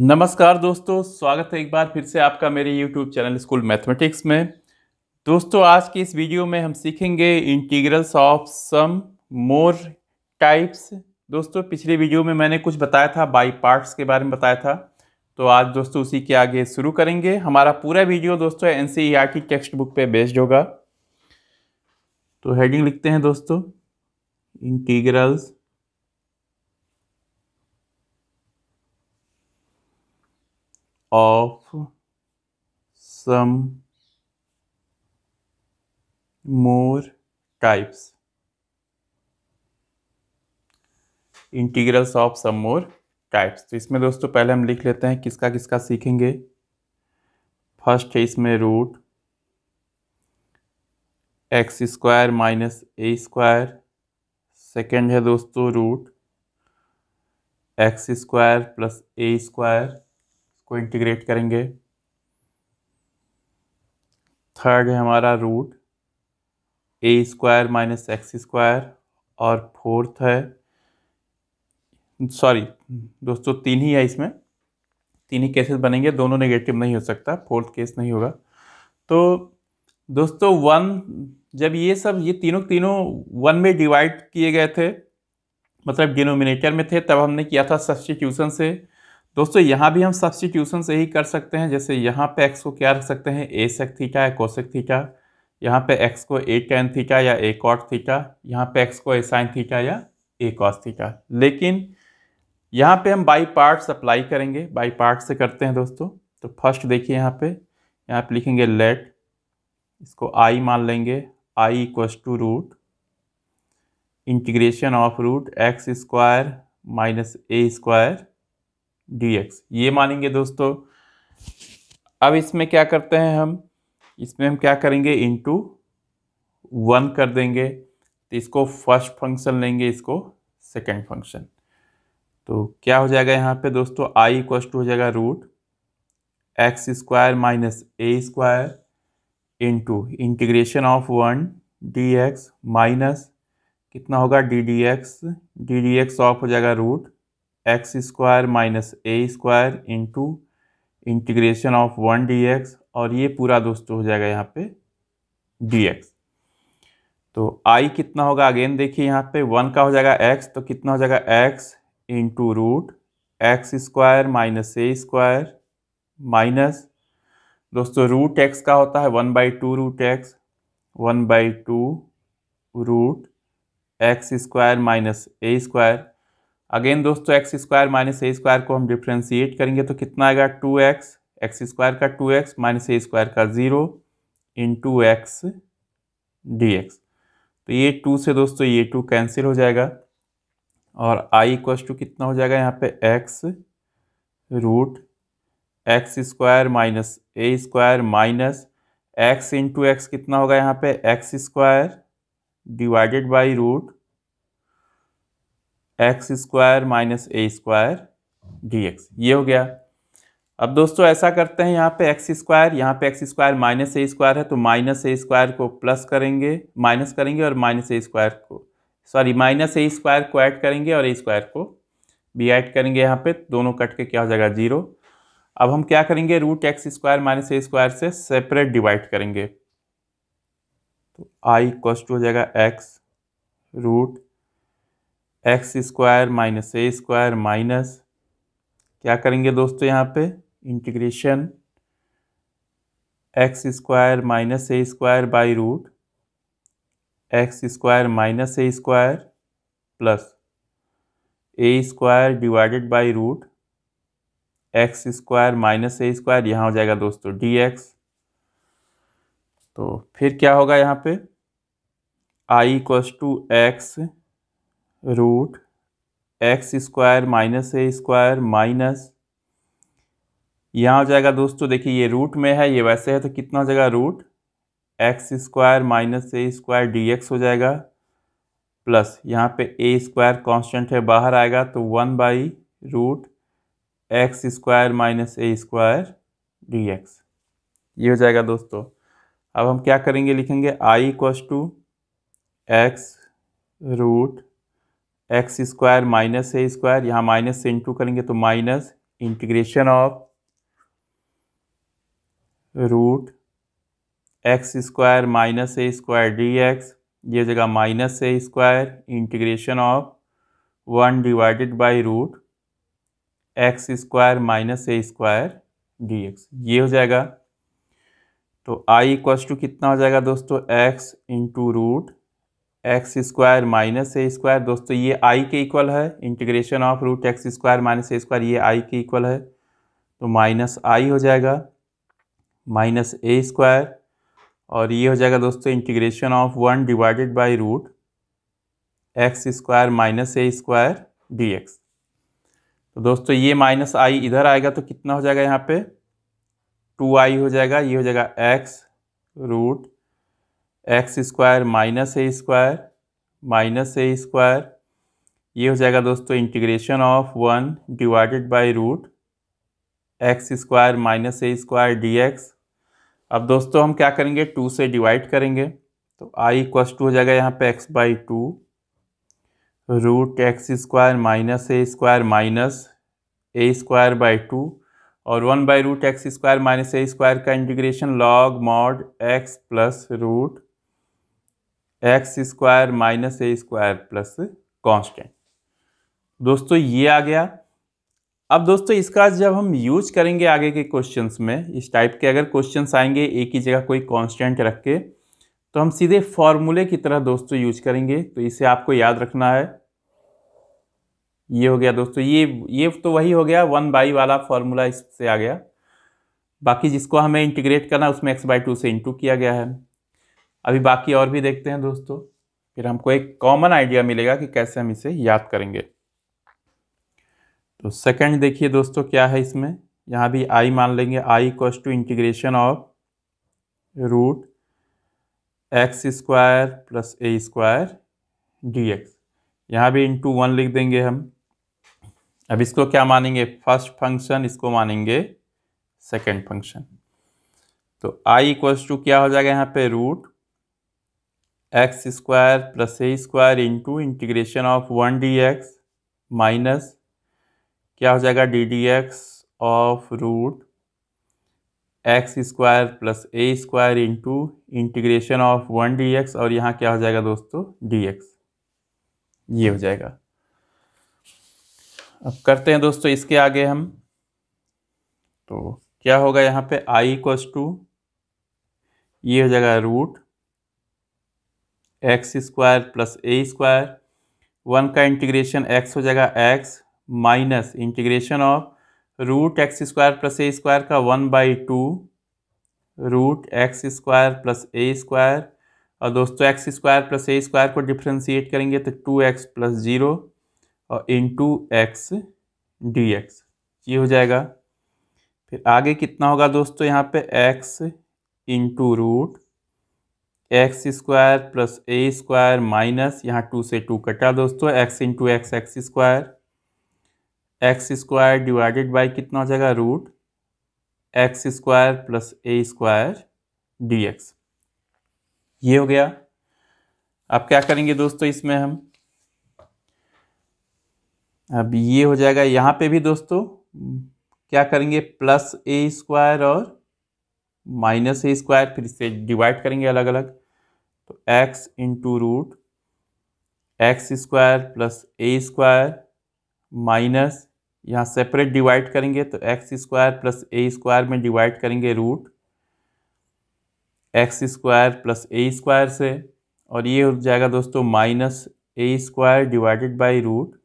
नमस्कार दोस्तों स्वागत है एक बार फिर से आपका मेरे YouTube चैनल स्कूल मैथमेटिक्स में दोस्तों आज की इस वीडियो में हम सीखेंगे integrals of some more types दोस्तों पिछले वीडियो में मैंने कुछ बताया था बाई पार्ट्स के बारे में बताया था तो आज दोस्तों उसी के आगे शुरू करेंगे हमारा पूरा वीडियो दोस्तों N C R T textbook पर बेस्ड होगा तो हेडिंग लिखते हैं दोस्तों integrals of some more types integrals of some more types तो इसमें दोस्तों पहले हम लिख लेते हैं किसका किसका सीखेंगे फर्स्ट है इसमें root x square minus a square second है दोस्तों root x square plus a square को इंटीग्रेट करेंगे थर्ड है हमारा root a square minus x square और फोर्थ है सॉरी दोस्तों तीन ही है इसमें तीन ही केसेस बनेंगे दोनों नेगेटिव नहीं हो सकता फोर्थ केस नहीं होगा तो दोस्तों वन जब ये सब ये तीनों तीनों वन में डिवाइड किए गए थे मतलब डिनोमिनेटर में थे तब हमने किया था सब्सटीट्यूशन से दोस्तों यहाँ भी हम सब्सटीट्यूशन से ही कर सकते हैं जैसे यहाँ पे एक्स को क्या रख सकते हैं ए सेक थीटा या कोसेक थीटा यहाँ पे एक्स को ए टेन थीटा या ए कॉट थीटा यहाँ पे एक्स को ए साइन थीटा या ए कॉस थीटा लेकिन यहाँ पे हम बाई पार्ट्स अप्लाई करेंगे बाई पार्ट से करते हैं दोस्तों तो फर्स्ट देखिए यहाँ पे यहाँ पे लिखेंगे लेट इसको आई मान लेंगे I equals to root integration of root x square minus a square d x ये मानेंगे दोस्तों अब इसमें क्या करते हैं हम इसमें हम क्या करेंगे इंटू वन कर देंगे तो इसको फर्स्ट फंक्शन लेंगे इसको सेकेंड फंक्शन तो क्या हो जाएगा यहाँ पे दोस्तों आई टू हो जाएगा root x square minus a square into integration of one d x minus कितना होगा d d x d d x of हो जाएगा root x square minus a square into integration of one d x और ये पूरा दोस्तों हो जाएगा यहाँ पे डी एक्स तो आई कितना होगा अगेन देखिए यहाँ पे वन का हो जाएगा एक्स तो कितना हो जाएगा x into root x square minus a square minus दोस्तों रूट एक्स का होता है one by two root x one by two root x square minus a square again दोस्तों x square minus a square को हम differentiate करेंगे तो कितना आएगा टू एक्स एक्स स्क्वायर का two x minus a square का zero into x d x तो ये टू से दोस्तों ये टू कैंसिल हो जाएगा और आई इक्वस टू कितना हो जाएगा यहाँ पे x root x square minus a square minus x into x कितना होगा यहाँ पे x square divided by root x square minus a square d x ये हो गया अब दोस्तों ऐसा करते हैं यहाँ पे एक्स स्क्वायर यहाँ पे x square minus a square है तो माइनस ए स्क्वायर को प्लस करेंगे माइनस करेंगे और माइनस ए स्क्वायर को सॉरी माइनस ए स्क्वायर को ऐड करेंगे और ए स्क्वायर को भी ऐड करेंगे यहाँ पे दोनों कट के क्या हो जाएगा जीरो अब हम क्या करेंगे root x square minus a square से सेपरेट डिवाइड करेंगे तो आई कॉस्ट हो जाएगा x root x square minus a square minus क्या करेंगे दोस्तों यहाँ पे integration x square minus a square by root x square minus a square plus a square divided by root x square minus a square यहाँ हो जाएगा दोस्तों d x तो फिर क्या होगा यहाँ पे I equals to x root x square minus a square minus यहाँ हो जाएगा दोस्तों देखिए ये रूट में है ये वैसे है तो कितना हो जाएगा root x square minus a square d x हो जाएगा प्लस यहाँ पे ए स्क्वायर कॉन्स्टेंट है बाहर आएगा तो one by root x square minus a square d x ये हो जाएगा दोस्तों अब हम क्या करेंगे लिखेंगे I equals to x root x square minus a square यहाँ माइनस से इंटू करेंगे तो minus integration of root x square minus a square d x ये जगह minus a square integration of one divided by root x square minus a square d x ये हो जाएगा तो आई इक्वस टू कितना हो जाएगा दोस्तों x into root x square minus a square दोस्तों ये आई के इक्वल है integration of root x square minus a square ये आई के इक्वल है तो माइनस आई हो जाएगा माइनस ए स्क्वायर और ये हो जाएगा दोस्तों integration of one divided by root x square minus a square d x तो दोस्तों ये माइनस आई इधर आएगा तो कितना हो जाएगा यहाँ पे टू आई हो जाएगा ये हो जाएगा x root x square minus a square minus a square ये हो जाएगा दोस्तों integration of one divided by root x square minus a square d x अब दोस्तों हम क्या करेंगे टू से डिवाइड करेंगे तो आई इक्वस टू हो जाएगा यहाँ पे x by two root x square minus a square minus a square by two और one by root x square minus a square का integration log mod x plus root x square minus a square plus constant दोस्तों ये आ गया अब दोस्तों इसका जब हम यूज करेंगे आगे के क्वेश्चंस में इस टाइप के अगर क्वेश्चंस आएंगे एक ही जगह कोई कांस्टेंट रख के तो हम सीधे फॉर्मूले की तरह दोस्तों यूज करेंगे तो इसे आपको याद रखना है ये हो गया दोस्तों ये ये तो वही हो गया वन बाई वाला फॉर्मूला इससे आ गया बाकी जिसको हमें इंटीग्रेट करना उसमें एक्स बाई टू से इंटू किया गया है अभी बाकी और भी देखते हैं दोस्तों फिर हमको एक कॉमन आइडिया मिलेगा कि कैसे हम इसे याद करेंगे तो सेकंड देखिए दोस्तों क्या है इसमें यहाँ भी आई मान लेंगे आई कॉस to integration of root x square plus a square d x यहाँ भी इंटू वन लिख देंगे हम अब इसको क्या मानेंगे फर्स्ट फंक्शन इसको मानेंगे सेकेंड फंक्शन तो आई इक्वल्स टू क्या हो जाएगा यहाँ पे root x square plus a square into integration of one d x minus क्या हो जाएगा d d x of root x square plus a square into integration of one d x और यहाँ क्या हो जाएगा दोस्तों डी एक्स ये हो जाएगा अब करते हैं दोस्तों इसके आगे हम तो क्या होगा यहाँ पे आई इक्वस टू ये हो जाएगा root x square plus a square one का इंटीग्रेशन एक्स हो जाएगा x minus integration of root x square plus a square का one by two root x square plus a square और दोस्तों x square plus a square को differentiate करेंगे तो two x plus zero और into x d x ये हो जाएगा फिर आगे कितना होगा दोस्तों यहाँ पे x into root x square plus a square minus यहाँ टू से टू कटा दोस्तों x into x x square x square divided by कितना हो जाएगा root x square plus a square d x ये हो गया अब क्या करेंगे दोस्तों इसमें हम अब ये हो जाएगा यहाँ पे भी दोस्तों क्या करेंगे प्लस ए स्क्वायर और माइनस ए स्क्वायर फिर इसे डिवाइड करेंगे अलग अलग तो x into root x square plus a square minus यहाँ सेपरेट डिवाइड करेंगे तो x square plus a square में डिवाइड करेंगे root x square plus a square से और ये हो जाएगा दोस्तों minus a square divided by root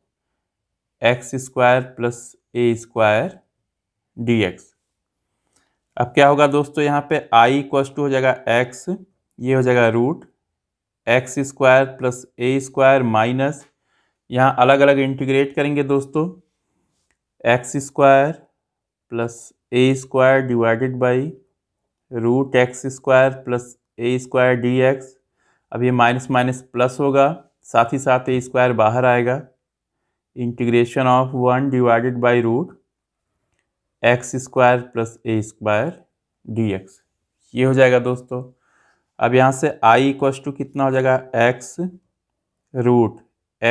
x square plus a square d x अब क्या होगा दोस्तों यहाँ पे आई इक्वस टू हो जाएगा एक्स ये हो जाएगा root x square plus a square minus यहाँ अलग अलग इंटीग्रेट करेंगे दोस्तों x square plus a square divided by root x square plus a square d x अब ये माइनस माइनस प्लस होगा साथ ही साथ ए स्क्वायर बाहर आएगा integration of one divided by root x square plus a square d x ये हो जाएगा दोस्तों अब यहाँ से आई इक्वस टू कितना हो जाएगा x root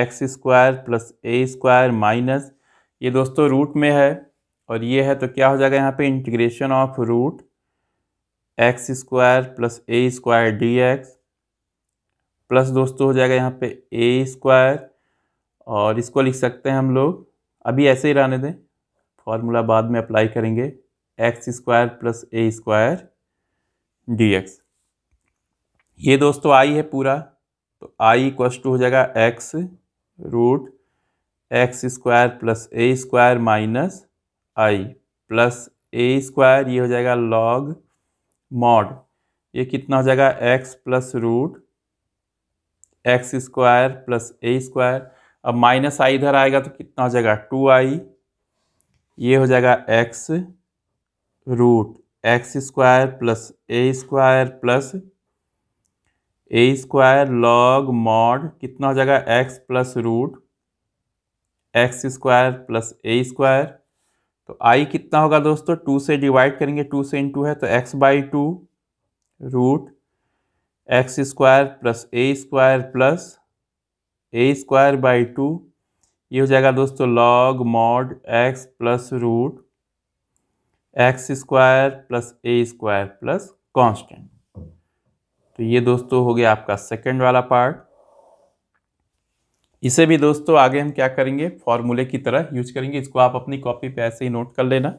x square plus a square minus ये दोस्तों रूट में है और ये है तो क्या हो जाएगा यहाँ पे integration of root x square plus a square d x plus दोस्तों हो जाएगा यहाँ पे ए स्क्वायर और इसको लिख सकते हैं हम लोग अभी ऐसे ही रहने दें फार्मूला बाद में अप्लाई करेंगे x square plus a square d x ये दोस्तों आई है पूरा तो आई इक्वस टू हो जाएगा x root x square plus a square minus I plus a square ये हो जाएगा लॉग मॉड ये कितना हो जाएगा x plus root x square plus a square अब माइनस आई इधर आएगा तो कितना हो जाएगा टू आई ये हो जाएगा x root x square plus a square plus a square log mod कितना हो जाएगा x plus root x square plus a square तो आई कितना होगा दोस्तों टू से डिवाइड करेंगे टू से इंटू है तो x by two root x square plus a square plus a square by two ये हो जाएगा दोस्तों log mod x plus root x square plus a square plus constant तो ये दोस्तों हो गया आपका सेकंड वाला पार्ट इसे भी दोस्तों आगे हम क्या करेंगे फॉर्मूले की तरह यूज करेंगे इसको आप अपनी कॉपी पे ऐसे ही नोट कर लेना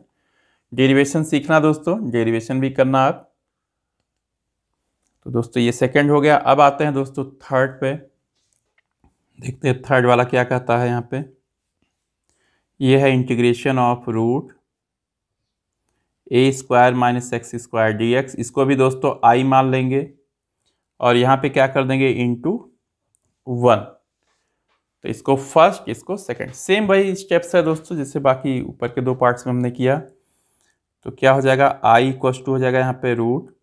डेरिवेशन सीखना दोस्तों डेरिवेशन भी करना आप तो दोस्तों ये सेकंड हो गया अब आते हैं दोस्तों थर्ड पे देखते हैं थर्ड वाला क्या कहता है यहाँ पे ये है integration of root a square minus x square d x इसको भी दोस्तों आई मान लेंगे और यहाँ पे क्या कर देंगे इंटू वन तो इसको फर्स्ट इसको सेकंड सेम वही स्टेप्स है दोस्तों जैसे बाकी ऊपर के दो पार्ट्स में हमने किया तो क्या हो जाएगा आई इक्व टू हो जाएगा यहाँ पे root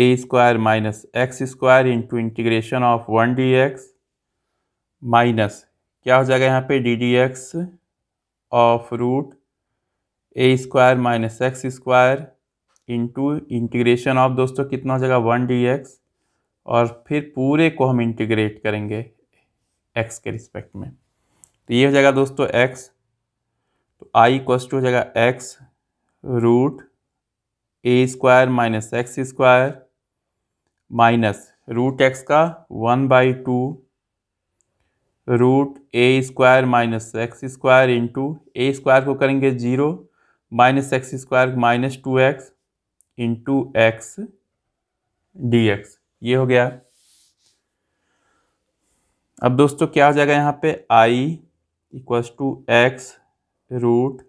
a square minus x square into integration of one d x minus क्या हो जाएगा यहाँ पे d d x of root a square minus x square into integration of दोस्तों कितना हो जाएगा वन डी एक्स और फिर पूरे को हम इंटीग्रेट करेंगे एक्स के रिस्पेक्ट में तो ये हो जाएगा दोस्तों एक्स तो आई इक्वस टू हो जाएगा x root a square minus x square minus root x का one by two root a square minus x square into a square को करेंगे zero minus x square minus two x into x d x ये हो गया अब दोस्तों क्या हो जाएगा यहाँ पे I equals to x root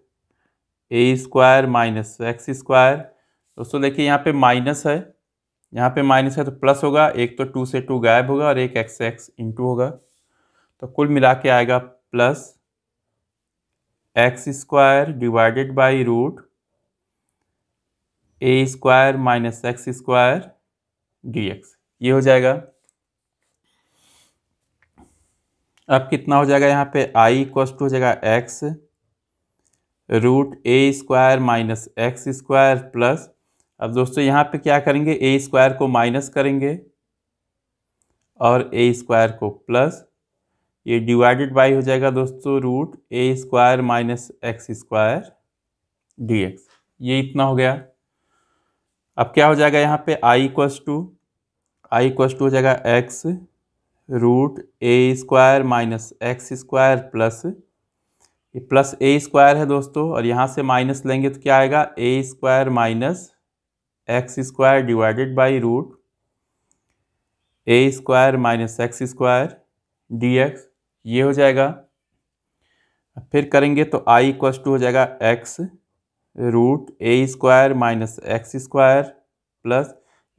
a square minus x square दोस्तों देखिए यहाँ पे माइनस है यहाँ पे माइनस है तो प्लस होगा एक तो टू से टू गायब होगा और एक एक्स एक्स इंटू होगा तो कुल मिला के आएगा plus x square divided by root a square minus x square d x ये हो जाएगा अब कितना हो जाएगा यहाँ पे आई कॉस्ट हो जाएगा x root a square minus x square plus अब दोस्तों यहाँ पे क्या करेंगे ए स्क्वायर को माइनस करेंगे और ए स्क्वायर को प्लस ये डिवाइडेड बाई हो जाएगा दोस्तों root a square minus x square d x ये इतना हो गया अब क्या हो जाएगा यहाँ पे I equals to I equals to हो जाएगा x root a square minus x square plus ये प्लस ए स्क्वायर है दोस्तों और यहाँ से माइनस लेंगे तो क्या आएगा a square minus x square divided by root a square minus x square d x ये हो जाएगा फिर करेंगे तो आई इक्व टू हो जाएगा x root a square minus x square plus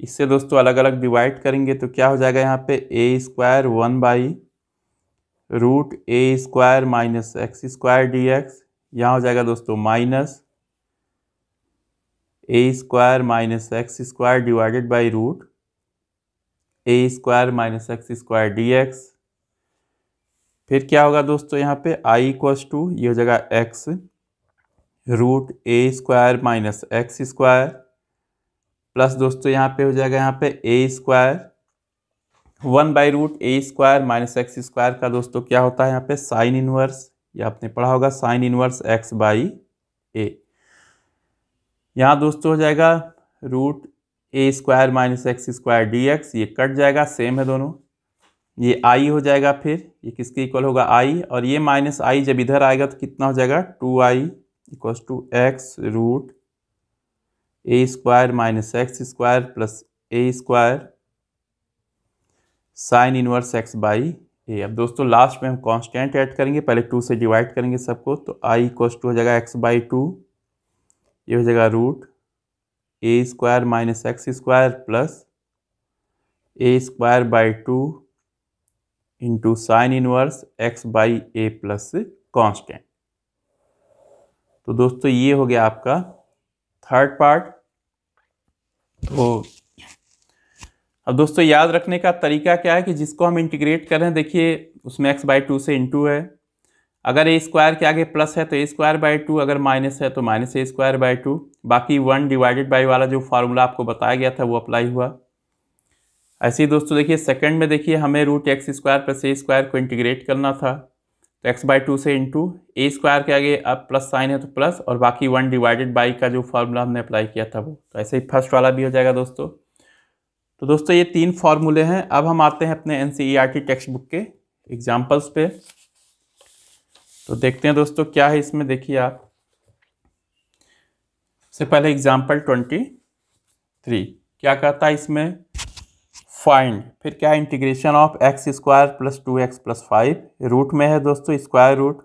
इससे दोस्तों अलग अलग डिवाइड करेंगे तो क्या हो जाएगा यहाँ पे a square one by root a square minus x square d x यहाँ हो जाएगा दोस्तों minus a square minus x square divided by root a square minus x square d x फिर क्या होगा दोस्तों यहाँ पे आई इक्वस टू ये हो जाएगा x root a square minus x square plus दोस्तों यहाँ पे हो जाएगा यहाँ पे a square one by root a square minus x square का दोस्तों क्या होता है यहाँ पे साइन इनवर्स ये आपने पढ़ा होगा sine inverse x by a यहाँ दोस्तों हो जाएगा root a square minus x square d x ये कट जाएगा सेम है दोनों ये आई हो जाएगा फिर ये किसके इक्वल होगा आई और ये माइनस आई जब इधर आएगा तो कितना हो जाएगा two I equal to x root a square minus x square plus a square sine inverse x by a अब दोस्तों लास्ट में हम कांस्टेंट ऐड करेंगे पहले टू से डिवाइड करेंगे सबको तो आई इक्व टू हो जाएगा एक्स बाई टू ये हो जाएगा root a square minus x square plus a square by two into sine inverse x by a plus constant तो दोस्तों ये हो गया आपका थर्ड पार्ट तो अब दोस्तों याद रखने का तरीका क्या है कि जिसको हम इंटीग्रेट कर रहे हैं देखिए उसमें एक्स बाई टू से इंटू है अगर ए स्क्वायर के आगे प्लस है तो ए स्क्वायर बाई टू अगर माइनस है तो minus a square by two बाकी वन डिवाइडेड बाई वाला जो फार्मूला आपको बताया गया था वो अप्लाई हुआ ऐसे ही दोस्तों देखिए सेकंड में देखिए हमें root x square plus a square को इंटीग्रेट करना था तो एक्स बाई टू से इंटू ए स्क्वायर के आगे अब प्लस साइन है तो प्लस और बाकी वन डिवाइडेड बाई का जो फार्मूला हमने अप्लाई किया था वो तो ऐसे ही फर्स्ट वाला भी हो जाएगा दोस्तों तो दोस्तों ये तीन फार्मूले हैं अब हम आते हैं अपने एन सी टेक्स्ट बुक के एग्जाम्पल्स पे तो देखते हैं दोस्तों क्या है इसमें देखिए आप सबसे पहले एग्जाम्पल ट्वेंटी थ्री क्या कहता है इसमें फाइंड फिर क्या integration of x square plus two x plus five root में है दोस्तों square root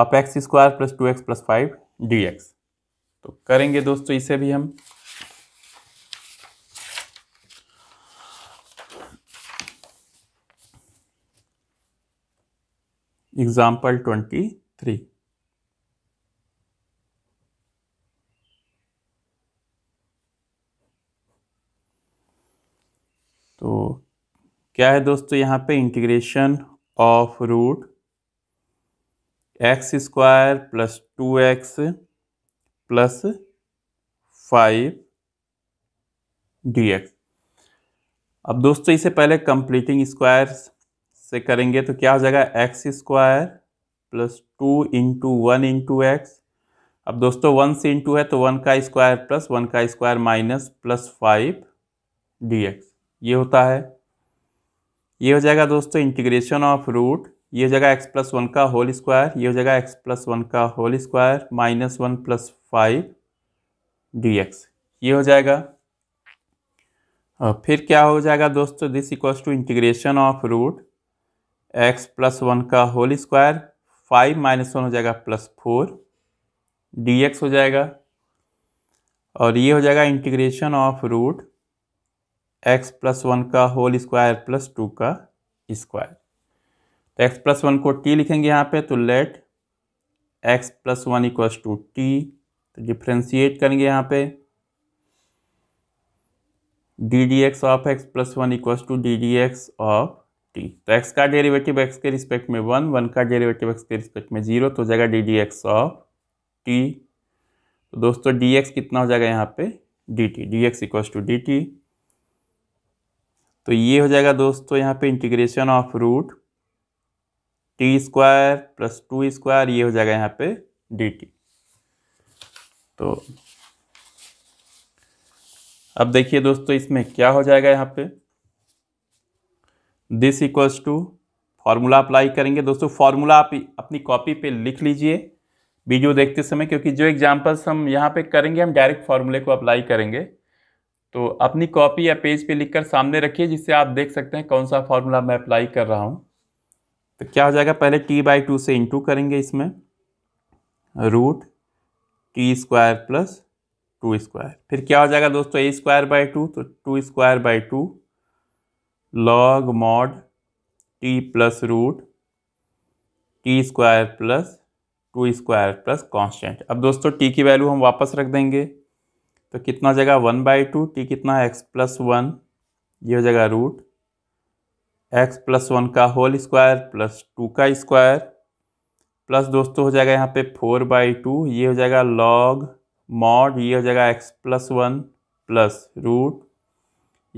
of x square plus two x plus five d x तो करेंगे दोस्तों इसे भी हम एग्जाम्पल ट्वेंटी थ्री क्या है दोस्तों यहाँ पे integration of root x square plus two x plus five d x अब दोस्तों इसे पहले कंप्लीटिंग स्क्वायर से करेंगे तो क्या हो जाएगा x square plus two into one into x अब दोस्तों वन से इंटू है तो वन का स्क्वायर प्लस वन का square minus plus five d x ये होता है ये हो जाएगा दोस्तों इंटीग्रेशन ऑफ रूट ये हो जाएगा एक्स प्लस वन का होल स्क्वायर ये हो जाएगा एक्स प्लस वन का whole square minus one plus five d x ये हो जाएगा और फिर क्या हो जाएगा दोस्तों this equals to integration of root x plus one का whole square five minus one हो जाएगा प्लस फोर डी एक्स हो जाएगा और ये हो जाएगा integration of root x plus one का होल स्क्वायर प्लस टू का स्क्वायर तो एक्स प्लस वन को टी लिखेंगे यहाँ पे तो let x plus one equals to t तो डिफ्रेंशिएट करेंगे यहाँ पे d d x of x plus one equals to d d x of t तो एक्स का डेरिवेटिव एक्स के रिस्पेक्ट में वन वन का डेरिवेटिव एक्स के रिस्पेक्ट में जीरो तो हो जाएगा d d x of t तो दोस्तों डी एक्स कितना हो जाएगा यहाँ पे d t d x equal to d t तो ये हो जाएगा दोस्तों यहाँ पे integration of root t square plus two square ये हो जाएगा यहाँ पे डी टी तो अब देखिए दोस्तों इसमें क्या हो जाएगा यहाँ पे this equals to formula apply करेंगे दोस्तों फॉर्मूला आप अपनी कॉपी पे लिख लीजिए वीडियो देखते समय क्योंकि जो एग्जांपल्स हम यहाँ पे करेंगे हम डायरेक्ट फार्मूले को अप्लाई करेंगे तो अपनी कॉपी या पेज पे लिखकर सामने रखिए जिससे आप देख सकते हैं कौन सा फार्मूला मैं अप्लाई कर रहा हूँ तो क्या हो जाएगा पहले टी बाई टू से इंटू करेंगे इसमें root t square plus two square फिर क्या हो जाएगा दोस्तों ए स्क्वायर बाई टू तो two square by two log mod t plus root t square plus two square plus constant अब दोस्तों टी की वैल्यू हम वापस रख देंगे तो कितना हो जाएगा वन बाई टू टी कितना है एक्स प्लस वन ये हो जाएगा रूट एक्स प्लस वन का होल स्क्वायर प्लस टू का स्क्वायर प्लस दोस्तों हो जाएगा यहाँ पे फोर बाई टू ये हो जाएगा लॉग मॉड ये हो जाएगा x plus one plus root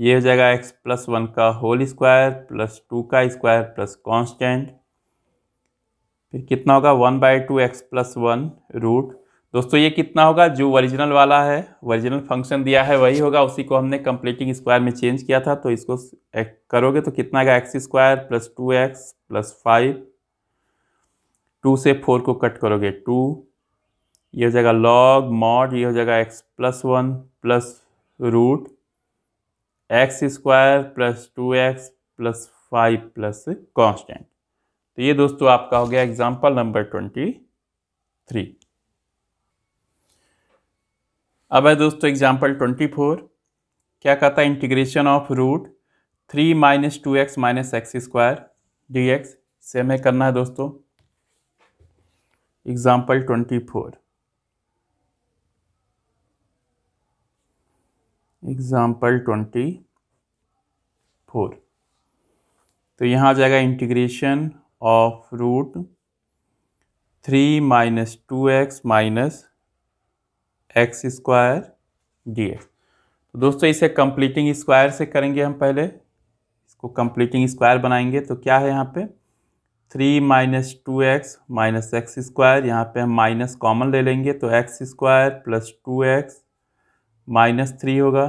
ये हो जाएगा एक्स प्लस वन का होल स्क्वायर प्लस टू का स्क्वायर प्लस कॉन्स्टेंट फिर कितना होगा one by two x plus one root दोस्तों ये कितना होगा जो ओरिजिनल वाला है ओरिजिनल फंक्शन दिया है वही होगा उसी को हमने कंप्लीटिंग स्क्वायर में चेंज किया था तो इसको करोगे तो कितना आएगा x square plus two x plus five two से फोर को कट करोगे टू ये हो जाएगा लॉग मॉड ये हो जाएगा x plus one plus root x square plus two x plus five plus constant तो ये दोस्तों आपका हो गया एग्जाम्पल नंबर ट्वेंटी थ्री अब है दोस्तों एग्जाम्पल ट्वेंटी फोर क्या कहता है integration of root three minus two x minus x square d x same है करना है दोस्तों example twenty four example twenty four तो यहाँ आ जाएगा integration of root three minus two x minus x square d x तो दोस्तों इसे कंप्लीटिंग स्क्वायर से करेंगे हम पहले इसको कंप्लीटिंग स्क्वायर बनाएंगे तो क्या है यहाँ पे three minus two x minus x square यहाँ पर हम माइनस कॉमन ले लेंगे तो x square plus two x minus three होगा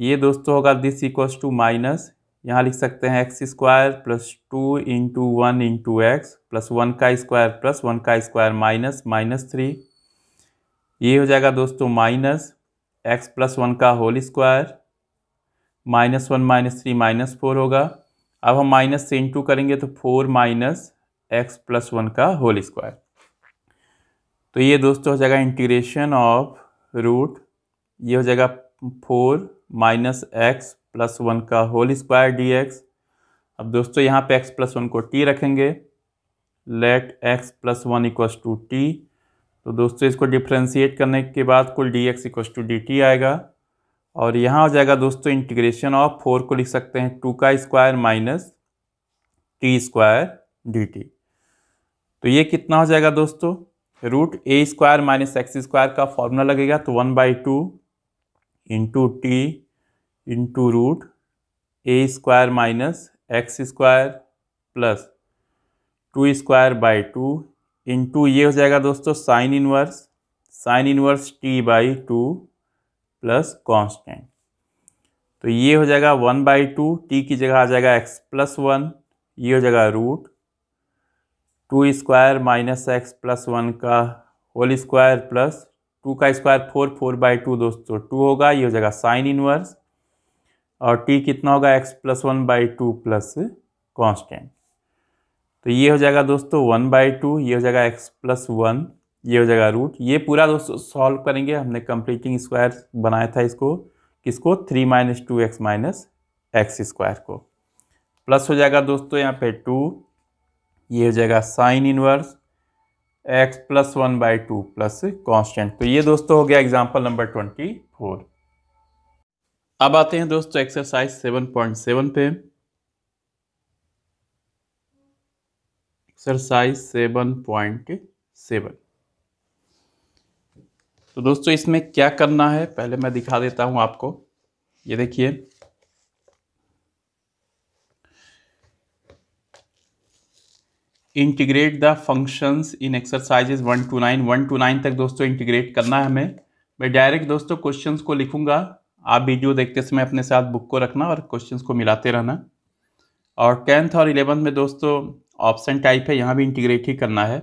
ये दोस्तों होगा दिस इक्वल्स टू माइनस यहाँ लिख सकते हैं x square plus two into one into x plus one का स्क्वायर प्लस वन का स्क्वायर माइनस माइनस थ्री ये हो जाएगा दोस्तों माइनस एक्स प्लस वन का whole square minus one minus three minus four होगा अब हम माइनस से इंटू करेंगे तो four minus x plus one का होल स्क्वायर तो ये दोस्तों हो जाएगा इंटीग्रेशन ऑफ रूट ये हो जाएगा four minus x plus one का होल स्क्वायर डी एक्स अब दोस्तों यहाँ पे एक्स प्लस वन को टी रखेंगे let x plus one equals to t तो दोस्तों इसको डिफ्रेंशिएट करने के बाद कुल d x equal to d t आएगा और यहाँ हो जाएगा दोस्तों इंटीग्रेशन ऑफ फोर को लिख सकते हैं टू का square minus t square d t तो ये कितना हो जाएगा दोस्तों root a square minus x square का फॉर्मूला लगेगा तो one by two into t into root a square minus x square plus two square by two into ये हो जाएगा दोस्तों sine inverse sine inverse t by two plus constant तो ये हो जाएगा वन बाई टू टी की जगह आ जाएगा एक्स प्लस वन ये हो जाएगा root two square minus x plus one का होल स्क्वायर प्लस टू का square four four by two दोस्तों टू होगा ये हो जाएगा साइन इनवर्स और टी कितना होगा x plus one by two plus constant तो ये हो जाएगा दोस्तों वन बाई टू ये हो जाएगा एक्स प्लस वन ये हो जाएगा रूट ये पूरा दोस्तों सॉल्व करेंगे हमने कंप्लीटिंग स्क्वायर बनाया था इसको किसको three minus two x minus x square को प्लस हो जाएगा दोस्तों यहाँ पे टू ये हो जाएगा sine inverse x plus one by two plus constant तो ये दोस्तों हो गया एग्जाम्पल नंबर ट्वेंटी फोर अब आते हैं दोस्तों एक्सरसाइज सेवन पॉइंट सेवन पे एक्सरसाइज सेवन पॉइंट सेवन तो दोस्तों इसमें क्या करना है पहले मैं दिखा देता हूं आपको ये देखिए integrate the functions in exercises one two nine one two nine तक दोस्तों इंटीग्रेट करना है हमें मैं डायरेक्ट दोस्तों क्वेश्चंस को लिखूंगा आप वीडियो देखते समय अपने साथ बुक को रखना और क्वेश्चंस को मिलाते रहना और टेंथ और इलेवंथ में दोस्तों ऑप्शन टाइप है यहाँ भी इंटीग्रेट ही करना है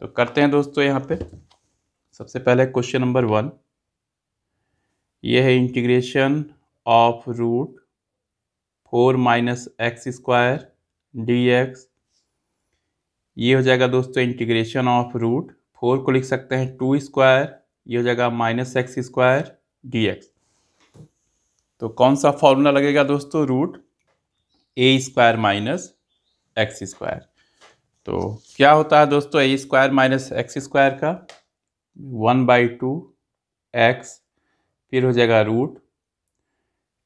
तो करते हैं दोस्तों यहाँ पे सबसे पहले क्वेश्चन नंबर वन ये है integration of root four minus x square d x ये हो जाएगा दोस्तों इंटीग्रेशन ऑफ रूट फोर को लिख सकते हैं टू स्क्वायर ये हो जाएगा minus x square d x तो कौन सा फॉर्मूला लगेगा दोस्तों root a square minus x square तो क्या होता है दोस्तों a square minus x square का वन बाई टू एक्स फिर हो जाएगा root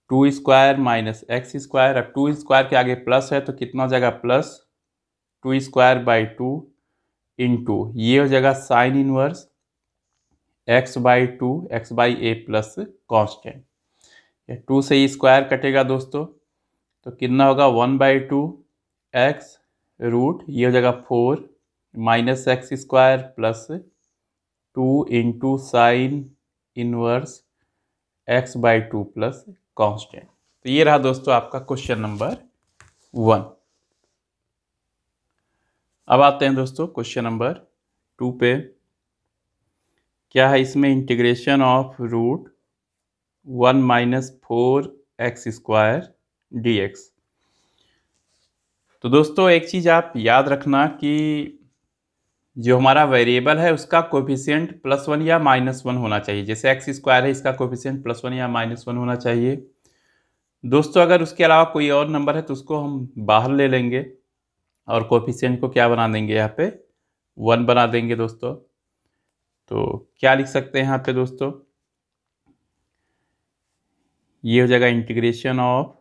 two square minus x square अब टू स्क्वायर के आगे प्लस है तो कितना हो जाएगा plus two square by two into ये हो जाएगा sine inverse x by two x by a plus constant two से स्क्वायर कटेगा दोस्तों तो कितना होगा one by two x root ये हो जाएगा four minus x square plus two into sine inverse x by two plus constant तो ये रहा दोस्तों आपका क्वेश्चन नंबर वन अब आते हैं दोस्तों क्वेश्चन नंबर टू पे क्या है इसमें integration of root one minus four x square d x तो दोस्तों एक चीज़ आप याद रखना कि जो हमारा वेरिएबल है उसका कोफिशियंट प्लस वन या माइनस वन होना चाहिए जैसे एक्स स्क्वायर है इसका कोफिशियंट प्लस वन या माइनस वन होना चाहिए दोस्तों अगर उसके अलावा कोई और नंबर है तो उसको हम बाहर ले लेंगे और कोफिशियंट को क्या बना देंगे यहाँ पे वन बना देंगे दोस्तों तो क्या लिख सकते हैं यहाँ पे दोस्तों ये हो जाएगा integration of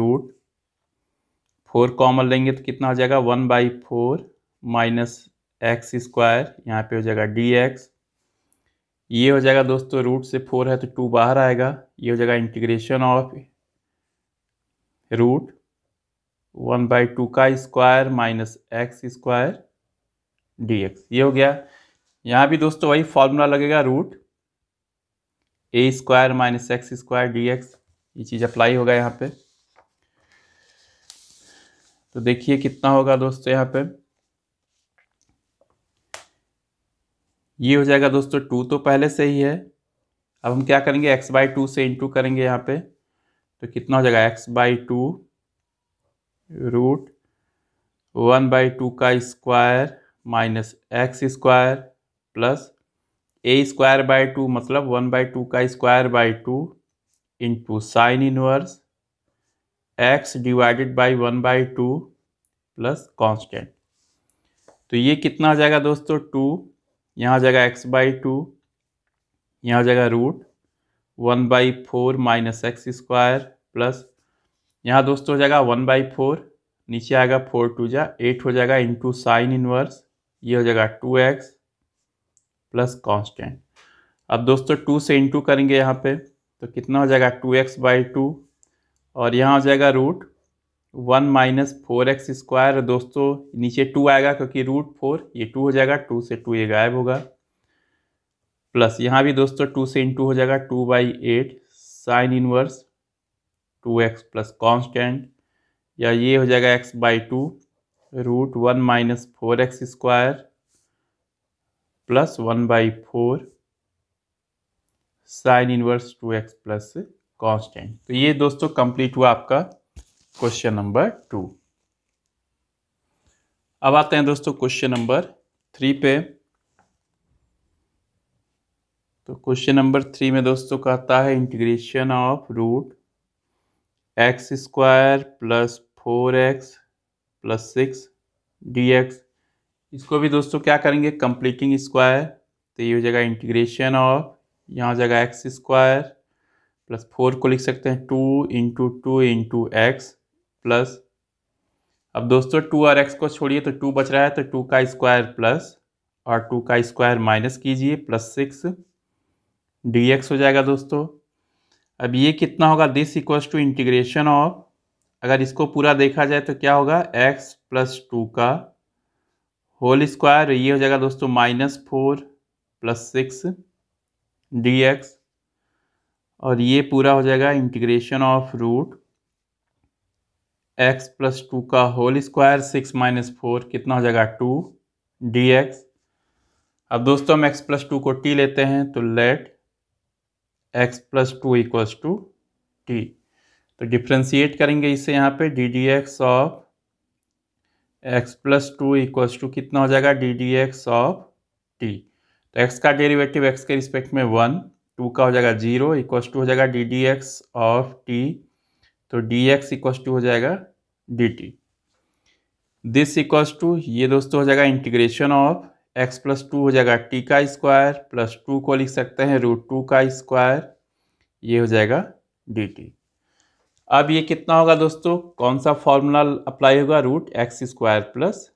root four common लेंगे तो कितना हो जाएगा one by four minus x square यहाँ पे हो जाएगा डी एक्स ये हो जाएगा दोस्तों रूट से फोर है तो टू बाहर आएगा ये हो जाएगा integration of root one by two का square minus x square d x ये हो गया यहाँ भी दोस्तों वही फॉर्मूला लगेगा root a square minus x square d x ये चीज़ अप्लाई होगा यहाँ पे तो देखिए कितना होगा दोस्तों यहाँ पे ये हो जाएगा दोस्तों टू तो पहले से ही है अब हम क्या करेंगे एक्स बाई टू से इंटू करेंगे यहाँ पे तो कितना हो जाएगा x by two root one by two का square minus x square plus a square by two मतलब वन बाई टू का square by two into sine inverse x divided by one by two plus constant तो ये कितना आ जाएगा दोस्तों to यहाँ जाएगा एक्स बाई टू यहाँ जाएगा root one by four minus x square plus यहाँ दोस्तों हो जाएगा वन बाई फोर नीचे आएगा फोर टू जा एट हो जाएगा इंटू साइन इनवर्स ये हो जाएगा टू एक्स प्लस कॉन्स्टेंट अब दोस्तों टू से इंटू करेंगे यहाँ पे तो कितना हो जाएगा टू एक्स बाई टू और यहाँ हो जाएगा root one minus four x square दोस्तों नीचे टू आएगा क्योंकि रूट फोर ये टू हो जाएगा टू से टू ये गायब होगा प्लस यहाँ भी दोस्तों टू से इन टू हो जाएगा two by eight sine inverse two x plus constant या ये हो जाएगा x by two root one minus four x square plus one by four sine inverse two x plus constant तो ये दोस्तों कंप्लीट हुआ आपका क्वेश्चन नंबर टू अब आते हैं दोस्तों क्वेश्चन नंबर थ्री पे तो क्वेश्चन नंबर थ्री में दोस्तों कहता है integration of root x square plus four x plus six d x इसको भी दोस्तों क्या करेंगे कंप्लीटिंग स्क्वायर तो ये हो जाएगा इंटीग्रेशन ऑफ यहाँ हो जाएगा एक्स स्क्वायर प्लस फोर को लिख सकते हैं two into two into x plus अब दोस्तों टू और एक्स को छोड़िए तो टू बच रहा है तो टू का स्क्वायर प्लस और टू का स्क्वायर माइनस कीजिए प्लस सिक्स डी एक्स हो जाएगा दोस्तों अब ये कितना होगा this equals to integration of अगर इसको पूरा देखा जाए तो क्या होगा एक्स प्लस टू का होल स्क्वायर ये हो जाएगा दोस्तों minus four plus six d x और ये पूरा हो जाएगा integration of root x plus two का whole square six minus four कितना हो जाएगा टू डी एक्स अब दोस्तों हम एक्स प्लस टू को टी लेते हैं तो let x plus two equals to t तो डिफ्रेंशिएट करेंगे इसे यहाँ पे d d x of x plus two equals to कितना हो जाएगा d d x of t तो एक्स का डेरिवेटिव एक्स के रिस्पेक्ट में वन टू का हो जाएगा जीरो इक्व टू हो जाएगा d d x of t तो डी एक्स इक्व टू हो जाएगा d t this equal to ये दोस्तों हो जाएगा integration of x plus two हो जाएगा टी का स्क्वायर प्लस टू को लिख सकते हैं रूट टू का स्क्वायर ये हो जाएगा डी टी अब ये कितना होगा दोस्तों कौन सा फॉर्मूला अप्लाई होगा root x square plus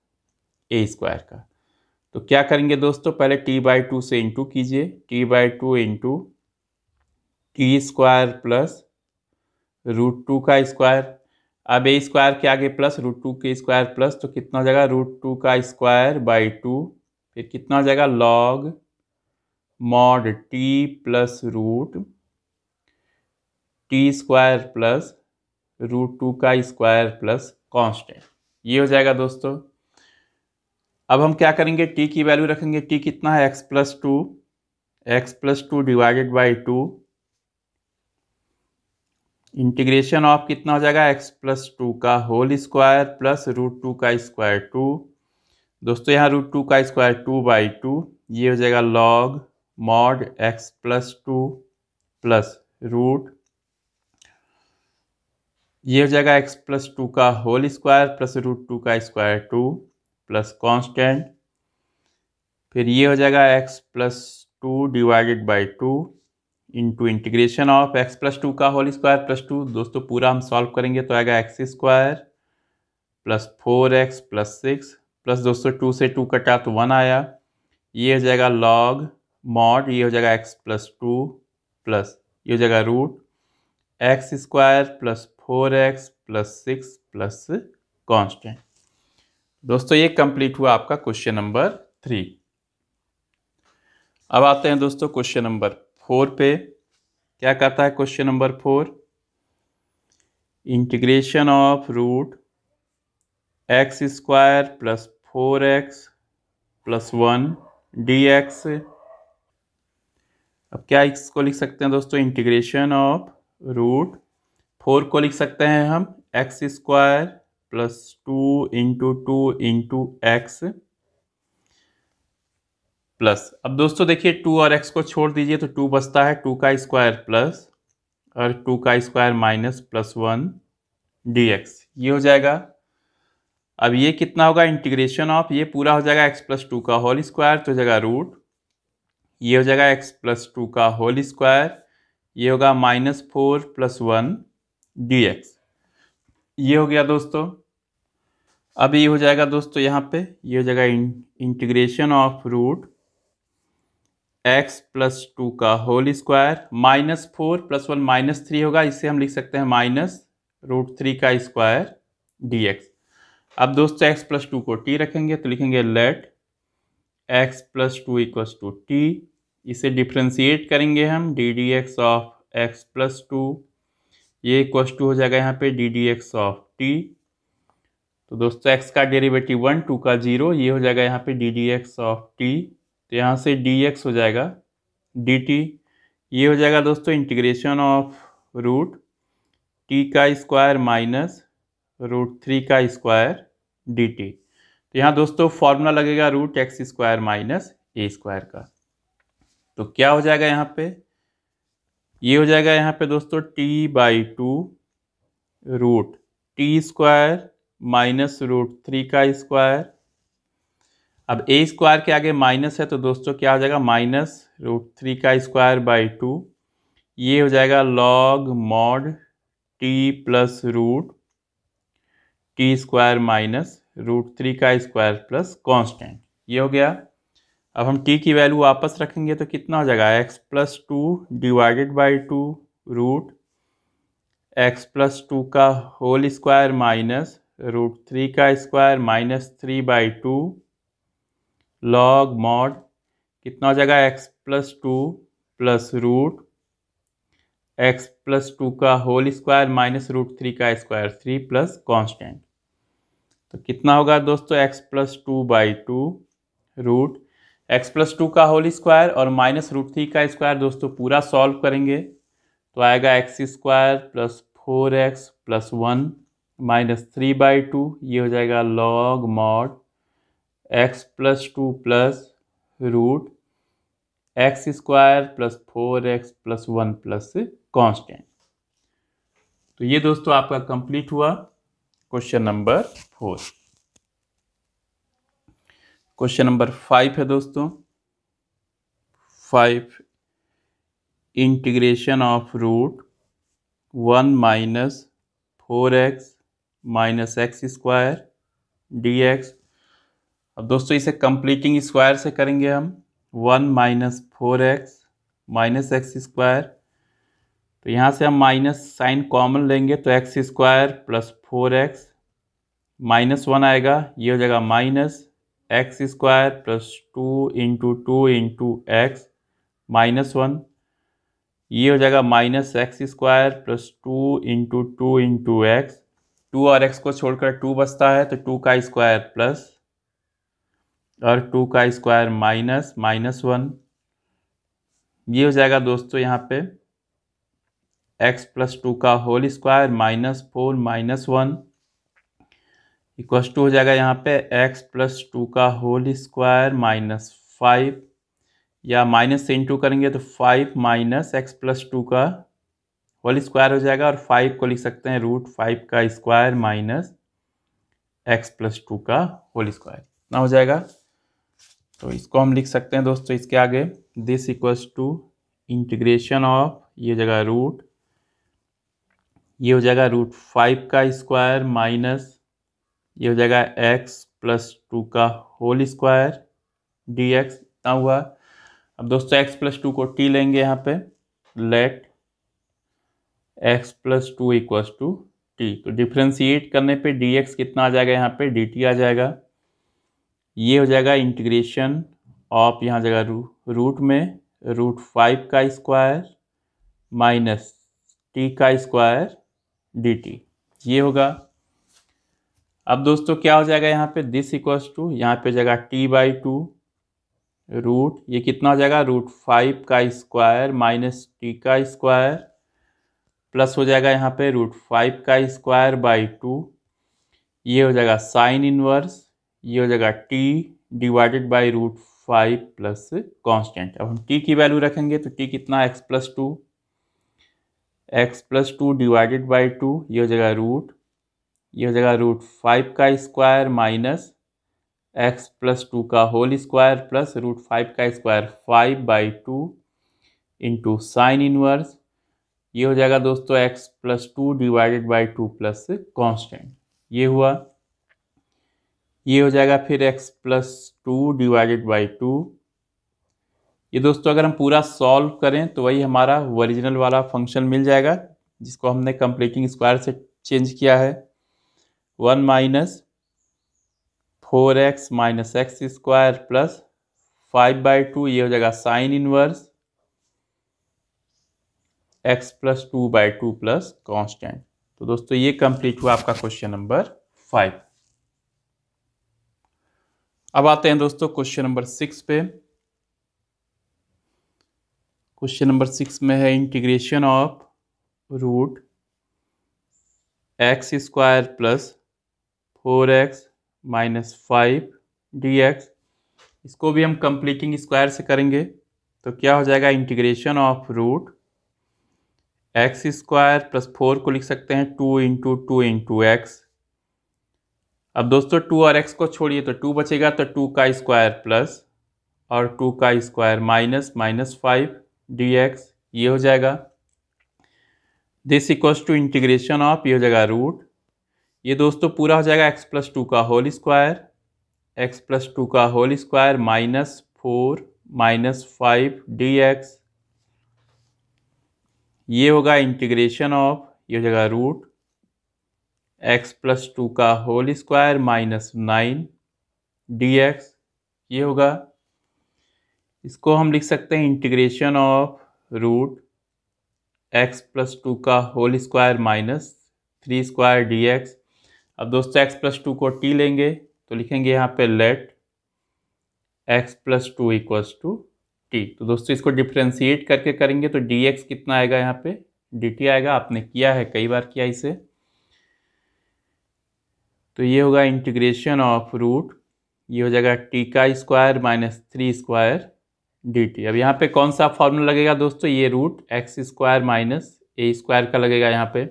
a square का तो क्या करेंगे दोस्तों पहले टी बाई टू से इंटू कीजिए t by two into t square plus root two का स्क्वायर अब ए स्क्वायर के आगे प्लस रूट टू के स्क्वायर प्लस तो कितना जगह रूट टू का स्क्वायर बाई टू फिर कितना जगह जाएगा log mod t plus root t square plus root two का स्क्वायर प्लस कॉन्स्टेंट ये हो जाएगा दोस्तों अब हम क्या करेंगे टी की वैल्यू रखेंगे टी कितना है x plus two x plus two divided by two integration of कितना हो जाएगा एक्स प्लस टू का whole square plus root two का स्क्वायर टू दोस्तों यहाँ रूट टू का स्क्वायर टू बाई टू ये हो जाएगा log mod x plus two plus root ये हो जाएगा एक्स प्लस टू का whole square plus root two का स्क्वायर टू प्लस कॉन्स्टेंट फिर ये हो जाएगा x plus two divided by two into integration of x plus two का होल स्क्वायर प्लस टू दोस्तों पूरा हम सॉल्व करेंगे तो आएगा x square plus four x plus six plus दोस्तों टू से टू कटा तो वन आया ये हो जाएगा लॉग मॉड ये हो जाएगा एक्स प्लस टू प्लस ये हो जाएगा root x square plus four x plus six plus constant दोस्तों ये कंप्लीट हुआ आपका क्वेश्चन नंबर थ्री अब आते हैं दोस्तों क्वेश्चन नंबर फोर पे क्या कहता है question number four integration of root x square plus four x plus one d x अब क्या इसको लिख सकते हैं दोस्तों इंटीग्रेशन ऑफ रूट फोर को लिख सकते हैं हम x square plus two into two into x plus अब दोस्तों देखिए टू और एक्स को छोड़ दीजिए तो टू बचता है टू का स्क्वायर प्लस और टू का square minus plus one d x ये हो जाएगा अब ये कितना होगा इंटीग्रेशन ऑफ ये पूरा हो जाएगा एक्स प्लस टू का होल स्क्वायर तो हो जाएगा रूट ये हो जाएगा एक्स प्लस टू का होल स्क्वायर ये होगा minus four plus one d x ये हो गया दोस्तों अब ये हो जाएगा दोस्तों यहाँ पे ये हो जाएगा integration of root x plus two का whole square minus four plus one minus three होगा इससे हम लिख सकते हैं माइनस रूट थ्री का स्क्वायर डी एक्स अब दोस्तों एक्स प्लस टू को टी रखेंगे तो लिखेंगे let x plus two equals to t इसे डिफ्रेंशिएट करेंगे हम d d x of x plus two ये इक्वस टू हो जाएगा यहाँ पे d d x of t तो दोस्तों एक्स का डेरिवेटिव वन टू का जीरो ये हो जाएगा यहाँ पे d d x of t तो यहाँ से डी एक्स हो जाएगा डी टी ये हो जाएगा दोस्तों इंटीग्रेशन ऑफ रूट टी का स्क्वायर माइनस रूट थ्री का स्क्वायर डी टी तो यहाँ दोस्तों फॉर्मूला लगेगा root x square minus a square का तो क्या हो जाएगा यहाँ पे ये हो जाएगा यहाँ पे दोस्तों t by two root t square minus root three का स्क्वायर अब ए स्क्वायर के आगे माइनस है तो दोस्तों क्या हो जाएगा माइनस रूट थ्री का स्क्वायर बाई टू ये हो जाएगा log mod t plus root t square minus root three का स्क्वायर प्लस कॉन्स्टेंट ये हो गया अब हम टी की वैल्यू वापस रखेंगे तो कितना हो जाएगा x plus two divided by two root x plus two का whole square minus root three का square minus three by two log mod कितना हो जाएगा x plus two plus root x plus two का whole square minus root three का square three plus constant तो कितना होगा दोस्तों x plus two by two root x plus two का होल स्क्वायर और माइनस रूट थ्री का square दोस्तों पूरा सॉल्व करेंगे तो आएगा x square plus four x plus one minus three by two ये हो जाएगा log mod x plus two plus root x square plus four x plus one plus constant तो ये दोस्तों आपका कंप्लीट हुआ question number four question number five है दोस्तों five integration of root one minus four x minus x square d x अब दोस्तों इसे कंप्लीटिंग स्क्वायर से करेंगे हम one minus four x minus x square तो यहाँ से हम माइनस साइन कॉमन लेंगे तो x square plus four x minus one आएगा ये हो जाएगा minus x square plus two into two into x minus one ये हो जाएगा minus x square plus two into two into x two और एक्स को छोड़कर टू बचता है तो टू का स्क्वायर प्लस और टू का स्क्वायर माइनस माइनस वन ये हो जाएगा दोस्तों यहाँ पे एक्स प्लस टू का whole square minus four minus one equals to हो जाएगा यहाँ पे एक्स प्लस टू का होल स्क्वायर माइनस फाइव या माइनस से इंटू करेंगे तो five minus x plus two का होल स्क्वायर हो जाएगा और फाइव को लिख सकते हैं रूट फाइव का square minus x plus two का होल स्क्वायर ना हो जाएगा तो इसको हम लिख सकते हैं दोस्तों इसके आगे this equals to integration of ये जगह रूट ये हो जाएगा रूट फाइव का स्क्वायर माइनस ये हो जाएगा एक्स प्लस टू का होल स्क्वायर डी एक्स इतना हुआ अब दोस्तों एक्स प्लस टू को टी लेंगे यहाँ पे let x plus two equals to t तो डिफ्रेंशिएट करने पे डी एक्स कितना आ जाएगा यहाँ पे डी टी आ जाएगा ये हो जाएगा इंटीग्रेशन ऑफ यहाँ जगह रू, रूट में रूट फाइव का स्क्वायर माइनस टी का स्क्वायर डी टी ये होगा अब दोस्तों क्या हो जाएगा यहाँ पे दिस इक्वल्स टू यहाँ पे जाएगा टी बाई टू रूट ये कितना हो जाएगा रूट फाइव का स्क्वायर माइनस टी का स्क्वायर प्लस हो जाएगा यहाँ पे रूट फाइव का स्क्वायर बाई टू ये हो जाएगा साइन इनवर्स ये हो जाएगा t divided by root five plus constant अब हम टी की वैल्यू रखेंगे तो टी कितना x plus two x plus two divided by two ये हो जाएगा रूट ये हो जाएगा रूट फाइव का square minus x plus two का whole square plus root five का square five by two into sine inverse ये हो जाएगा दोस्तों x plus two divided by two plus constant ये हुआ ये हो जाएगा फिर x plus two divided by two ये दोस्तों अगर हम पूरा सॉल्व करें तो वही हमारा ओरिजिनल वाला फंक्शन मिल जाएगा जिसको हमने कंप्लीटिंग स्क्वायर से चेंज किया है one minus four x minus x square plus five by two ये हो जाएगा sine inverse x plus two by two plus constant तो दोस्तों ये कंप्लीट हुआ आपका क्वेश्चन नंबर फाइव अब आते हैं दोस्तों क्वेश्चन नंबर सिक्स पे क्वेश्चन नंबर सिक्स में है integration of root x square plus four x minus five d x इसको भी हम कंप्लीटिंग स्क्वायर से करेंगे तो क्या हो जाएगा integration of root x square plus four को लिख सकते हैं two into two into x अब दोस्तों टू और एक्स को छोड़िए तो टू बचेगा तो टू का स्क्वायर प्लस और टू का square minus minus five d x ये हो जाएगा this equals to integration of ये हो जाएगा रूट ये दोस्तों पूरा हो जाएगा एक्स प्लस टू का whole square x plus two का whole square minus four minus five d x ये होगा इंटीग्रेशन ऑफ ये हो जाएगा रूट एक्स प्लस टू का whole square minus nine d x ये होगा इसको हम लिख सकते हैं integration of root x plus two का whole square minus three square d x अब दोस्तों x प्लस टू को t लेंगे तो लिखेंगे यहाँ पे let x plus two equals to t तो दोस्तों इसको डिफ्रेंशिएट करके करेंगे तो डी एक्स कितना आएगा यहाँ पे डी टी आएगा आपने किया है कई बार किया इसे तो ये होगा इंटीग्रेशन ऑफ रूट ये हो जाएगा टी का square minus three square d t अब यहाँ पे कौन सा फॉर्मूला लगेगा दोस्तों ये root x square minus a square का लगेगा यहाँ पे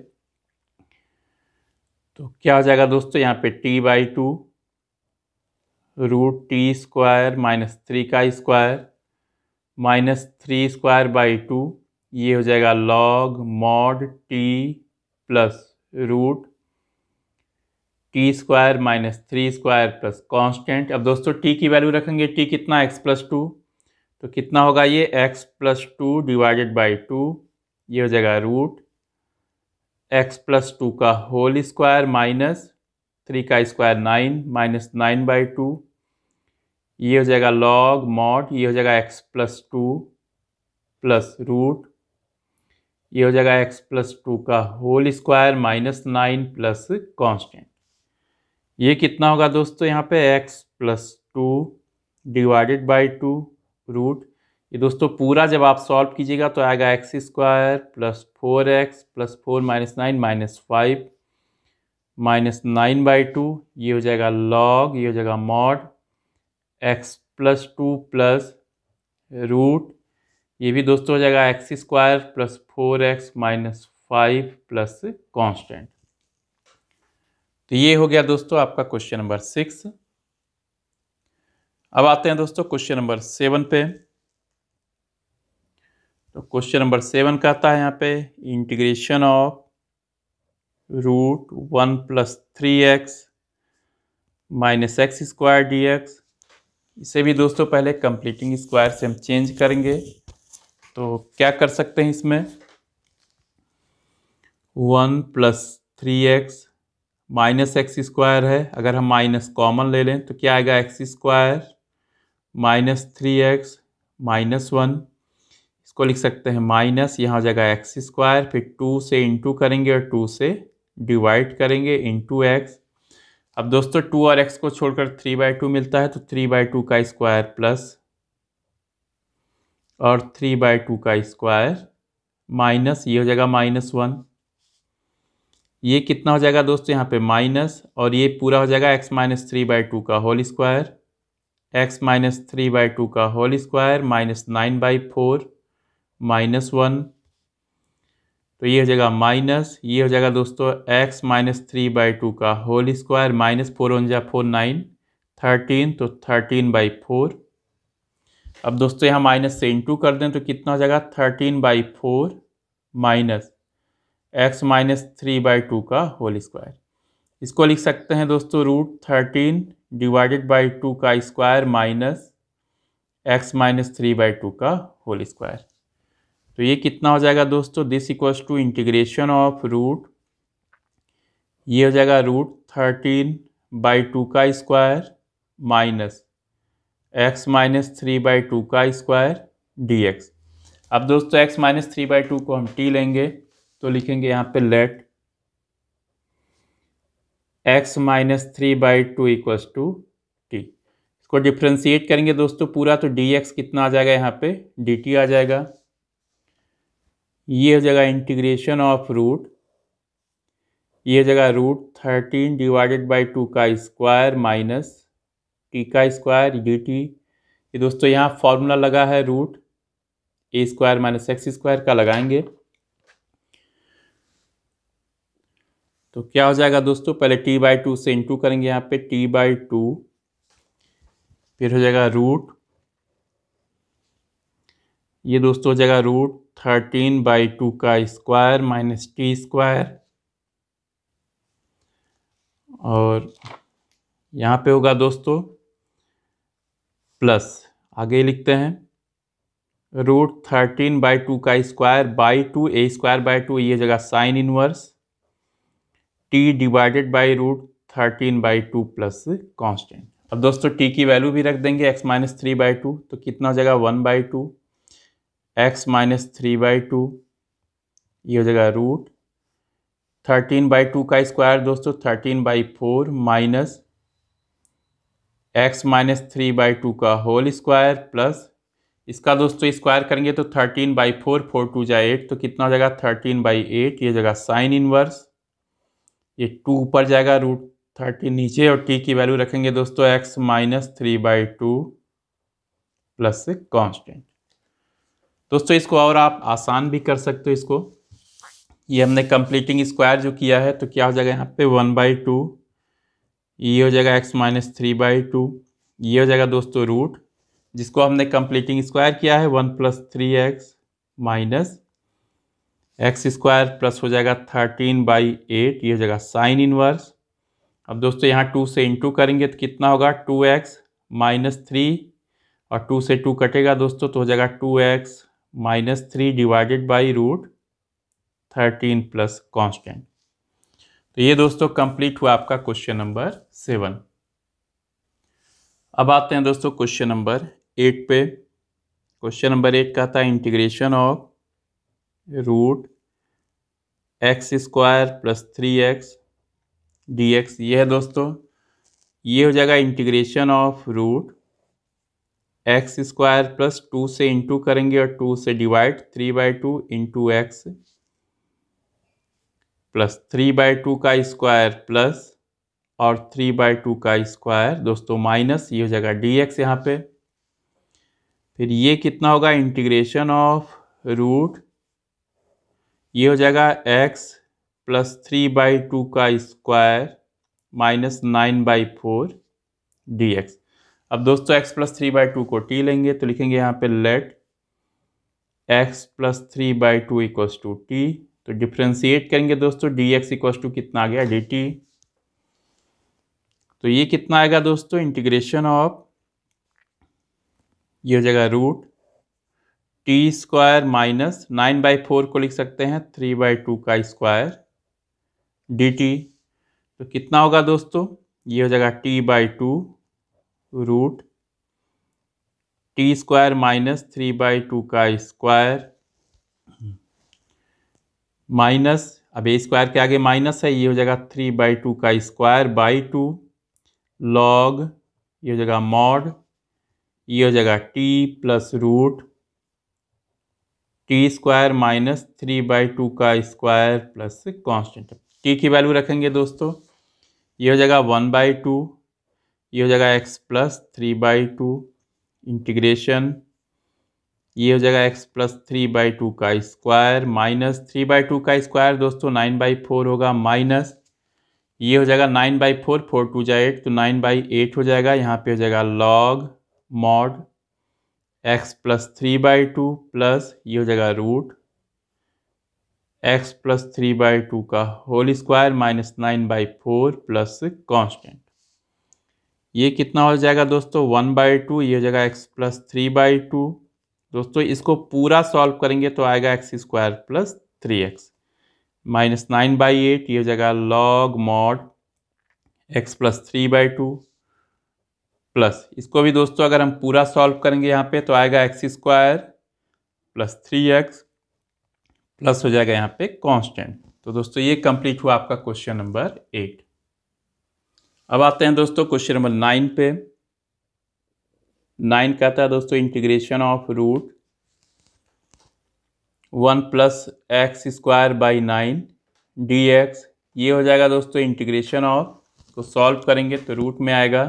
तो क्या हो जाएगा दोस्तों यहाँ पे t by two root t square minus three का square minus three square by two ये हो जाएगा log mod t plus root t square minus three square plus constant अब दोस्तों टी की वैल्यू रखेंगे टी कितना एक्स प्लस टू तो कितना होगा ये x plus two divided by two ये हो जाएगा रूट एक्स प्लस टू का होल स्क्वायर माइनस थ्री का square nine minus nine by two ये हो जाएगा लॉग मॉड ये हो जाएगा x plus two plus root ये हो जाएगा एक्स प्लस टू का whole square minus nine plus constant ये कितना होगा दोस्तों यहाँ पे x plus two divided by two root ये दोस्तों पूरा जब आप सॉल्व कीजिएगा तो आएगा x square plus four x plus four minus nine minus five minus nine by two ये हो जाएगा लॉग ये हो जाएगा mod x plus two plus root ये भी दोस्तों हो जाएगा x square plus four x minus five plus constant तो ये हो गया दोस्तों आपका क्वेश्चन नंबर सिक्स अब आते हैं दोस्तों क्वेश्चन नंबर सेवन पे तो क्वेश्चन नंबर सेवन कहता है यहाँ पे integration of root one plus three x minus x square d x इसे भी दोस्तों पहले कंप्लीटिंग स्क्वायर से हम चेंज करेंगे तो क्या कर सकते हैं इसमें one plus three x minus x square है अगर हम माइनस कॉमन ले लें तो क्या आएगा x square minus three x minus one इसको लिख सकते हैं माइनस यहाँ हो जाएगा एक्स स्क्वायर फिर टू से इंटू करेंगे और टू से डिवाइड करेंगे इंटू एक्स अब दोस्तों टू और एक्स को छोड़कर थ्री बाई टू मिलता है तो थ्री बाई टू का स्क्वायर प्लस और थ्री बाई टू का स्क्वायर माइनस ये हो जाएगा माइनस वन ये कितना हो जाएगा दोस्तों यहाँ पे माइनस और ये पूरा हो जाएगा x minus three by two का whole square x minus three by two का whole square minus nine by four minus one तो ये हो जाएगा माइनस ये हो जाएगा दोस्तों x minus three by two का whole square minus four one जा फोर नाइन थर्टीन तो थर्टीन बाई फोर अब दोस्तों यहाँ माइनस से इंटू कर दें तो कितना हो जाएगा thirteen by four minus x minus three by two का होल स्क्वायर इसको लिख सकते हैं दोस्तों root thirteen divided by two का square minus x minus three by two का होल स्क्वायर तो ये कितना हो जाएगा दोस्तों this equals to integration of root ये हो जाएगा रूट थर्टीन बाई टू का square minus x minus three by two का स्क्वायर डी एक्स अब दोस्तों x minus three by two को हम टी लेंगे तो लिखेंगे यहाँ पे let x minus three by two equals to t इसको डिफ्रेंशिएट करेंगे दोस्तों पूरा तो डी एक्स कितना आ जाएगा यहाँ पे डी टी आ जाएगा ये हो जाएगा इंटीग्रेशन ऑफ रूट ये हो जाएगा root thirteen divided by two का स्क्वायर माइनस टी का स्क्वायर डी टी ये दोस्तों यहाँ फॉर्मूला लगा है root a square minus x square का लगाएंगे तो क्या हो जाएगा दोस्तों पहले टी बाई टू से इंटू करेंगे यहाँ पे टी बाई टू फिर हो जाएगा रूट ये दोस्तों हो जाएगा रूट थर्टीन बाई टू का स्क्वायर माइनस टी स्क्वायर और यहाँ पे होगा दोस्तों प्लस आगे लिखते हैं रूट थर्टीन बाई टू का square by two a square by two ये जगह sine inverse t divided by root thirteen by two plus constant अब दोस्तों टी की वैल्यू भी रख देंगे x minus three by two तो कितना जगह one by two x minus three by two ये हो जाएगा रूट थर्टीन बाई टू का स्क्वायर दोस्तों thirteen by four minus x minus three by two का होल स्क्वायर प्लस इसका दोस्तों स्क्वायर करेंगे तो thirteen by four four two जाए एट तो कितना हो जाएगा थर्टीन बाई एट ये जगह साइन इनवर्स ये टू ऊपर जाएगा रूट थर्टीन नीचे और टी की वैल्यू रखेंगे दोस्तों x minus three by two plus constant दोस्तों इसको और आप आसान भी कर सकते हो इसको ये हमने कंप्लीटिंग स्क्वायर जो किया है तो क्या हो जाएगा यहाँ पे वन बाई टू ये हो जाएगा x minus three by two ये हो जाएगा दोस्तों रूट जिसको हमने कंप्लीटिंग स्क्वायर किया है one plus three x minus x square plus हो जाएगा थर्टीन बाई एट ये हो जाएगा साइन इनवर्स अब दोस्तों यहाँ टू से इंटू करेंगे तो कितना होगा टू एक्स माइनस थ्री और टू से टू कटेगा दोस्तों तो हो जाएगा two x minus three divided by root thirteen plus constant तो ये दोस्तों कंप्लीट हुआ आपका क्वेश्चन नंबर सेवन अब आते हैं दोस्तों क्वेश्चन नंबर एट पे क्वेश्चन नंबर एट का था integration of root x square plus three x d x ये है दोस्तों ये हो जाएगा integration of root x square plus two से इंटू करेंगे और टू से divide three by two into x plus three by two का स्क्वायर प्लस और थ्री बाई टू का स्क्वायर दोस्तों माइनस ये हो जाएगा डी एक्स यहाँ पे फिर ये कितना होगा इंटीग्रेशन ऑफ रूट ये हो जाएगा x plus three by two का square minus nine by four d x अब दोस्तों x plus three by two को t लेंगे तो लिखेंगे यहाँ पे let x plus three by two equals to t तो डिफ्रेंशिएट करेंगे दोस्तों डी एक्स इक्वस टू कितना आ गया डी टी तो ये कितना आएगा दोस्तों इंटीग्रेशन ऑफ ये हो जाएगा root t square minus nine by four को लिख सकते हैं थ्री बाई टू का स्क्वायर डी टी तो कितना होगा दोस्तों ये हो जाएगा t by two root t square minus three by two का स्क्वायर माइनस अब ए स्क्वायर के आगे माइनस है ये हो जाएगा थ्री बाई टू का स्क्वायर बाई टू लॉग ये हो जाएगा मॉड ये हो जाएगा t plus root t square minus three by two का स्क्वायर प्लस कॉन्स्टेंट टी की वैल्यू रखेंगे दोस्तों ये हो जाएगा वन बाई टू ये हो जाएगा x plus three by two integration ये हो जाएगा x plus three by two का square minus three by two का स्क्वायर दोस्तों नाइन बाई फोर होगा माइनस ये हो जाएगा nine by four four two जाए एट तो नाइन बाई एट हो जाएगा यहाँ पे हो जाएगा log mod x plus three by two plus ये हो जाएगा root x plus three by two का whole square minus nine by four plus constant ये कितना हो जाएगा दोस्तों वन बाई टू ये हो जाएगा x plus three by two दोस्तों इसको पूरा सॉल्व करेंगे तो आएगा x square plus three x minus nine by eight ये हो जाएगा log mod x plus three by two plus इसको भी दोस्तों अगर हम पूरा सॉल्व करेंगे यहाँ पे तो आएगा x square plus three x plus हो जाएगा यहाँ पे कॉन्स्टेंट तो दोस्तों ये कंप्लीट हुआ आपका क्वेश्चन नंबर एट अब आते हैं दोस्तों क्वेश्चन नंबर नाइन पे नाइन कहता है दोस्तों integration of root one plus x square by nine d x ये हो जाएगा दोस्तों इंटीग्रेशन ऑफ को सॉल्व करेंगे तो रूट में आएगा